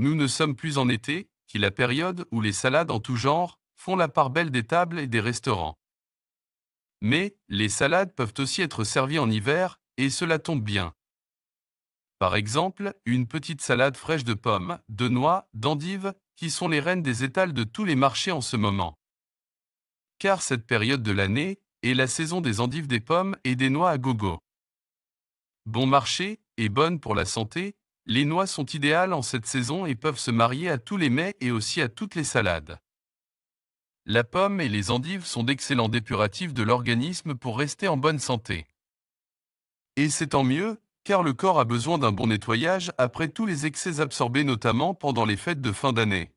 Nous ne sommes plus en été, qui la période où les salades en tout genre font la part belle des tables et des restaurants. Mais les salades peuvent aussi être servies en hiver, et cela tombe bien. Par exemple, une petite salade fraîche de pommes, de noix, d'endives, qui sont les reines des étals de tous les marchés en ce moment. Car cette période de l'année est la saison des endives des pommes et des noix à gogo. Bon marché et bonne pour la santé, les noix sont idéales en cette saison et peuvent se marier à tous les mets et aussi à toutes les salades. La pomme et les endives sont d'excellents dépuratifs de l'organisme pour rester en bonne santé. Et c'est tant mieux, car le corps a besoin d'un bon nettoyage après tous les excès absorbés notamment pendant les fêtes de fin d'année.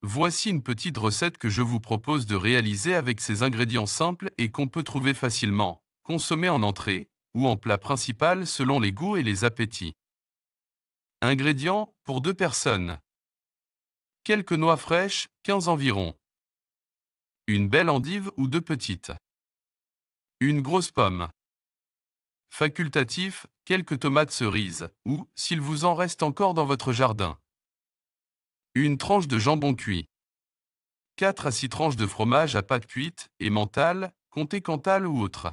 Voici une petite recette que je vous propose de réaliser avec ces ingrédients simples et qu'on peut trouver facilement, consommer en entrée ou en plat principal selon les goûts et les appétits. Ingrédients pour deux personnes. Quelques noix fraîches, 15 environ. Une belle endive ou deux petites. Une grosse pomme. Facultatif, quelques tomates cerises, ou, s'il vous en reste encore dans votre jardin. Une tranche de jambon cuit. 4 à 6 tranches de fromage à pâte cuite, et mentale, comptez cantal ou autre.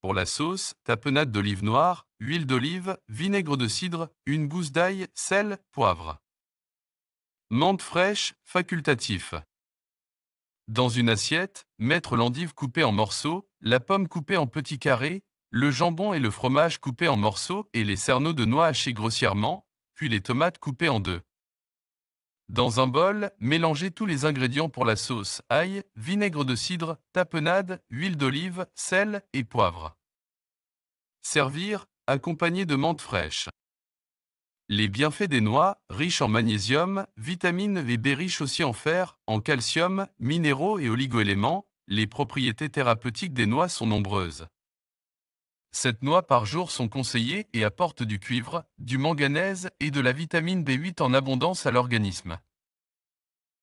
Pour la sauce, tapenade d'olive noire, huile d'olive, vinaigre de cidre, une gousse d'ail, sel, poivre. Menthe fraîche, facultatif. Dans une assiette, mettre l'endive coupée en morceaux, la pomme coupée en petits carrés, le jambon et le fromage coupés en morceaux et les cerneaux de noix hachés grossièrement, puis les tomates coupées en deux. Dans un bol, mélangez tous les ingrédients pour la sauce, ail, vinaigre de cidre, tapenade, huile d'olive, sel et poivre. Servir Accompagnés de menthe fraîche. Les bienfaits des noix, riches en magnésium, vitamine et B riches aussi en fer, en calcium, minéraux et oligoéléments, les propriétés thérapeutiques des noix sont nombreuses. 7 noix par jour sont conseillées et apportent du cuivre, du manganèse et de la vitamine B8 en abondance à l'organisme.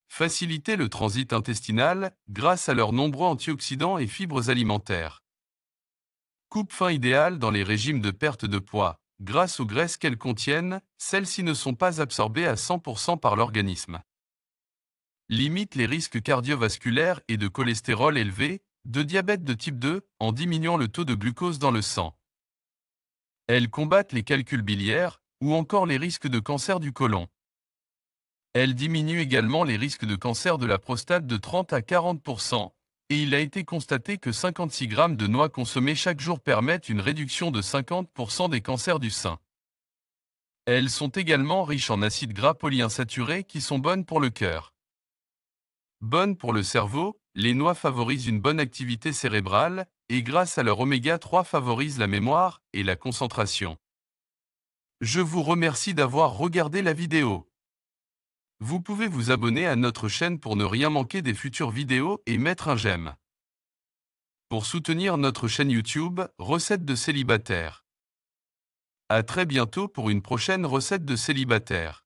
Faciliter le transit intestinal grâce à leurs nombreux antioxydants et fibres alimentaires. Coupe-fin idéale dans les régimes de perte de poids. Grâce aux graisses qu'elles contiennent, celles-ci ne sont pas absorbées à 100% par l'organisme. Limite les risques cardiovasculaires et de cholestérol élevé, de diabète de type 2, en diminuant le taux de glucose dans le sang. Elles combattent les calculs biliaires ou encore les risques de cancer du côlon. Elles diminuent également les risques de cancer de la prostate de 30 à 40 et il a été constaté que 56 grammes de noix consommées chaque jour permettent une réduction de 50% des cancers du sein. Elles sont également riches en acides gras polyinsaturés qui sont bonnes pour le cœur. Bonnes pour le cerveau, les noix favorisent une bonne activité cérébrale et grâce à leur oméga 3 favorisent la mémoire et la concentration. Je vous remercie d'avoir regardé la vidéo. Vous pouvez vous abonner à notre chaîne pour ne rien manquer des futures vidéos et mettre un j'aime. Pour soutenir notre chaîne YouTube, Recettes de Célibataire. À très bientôt pour une prochaine recette de célibataire.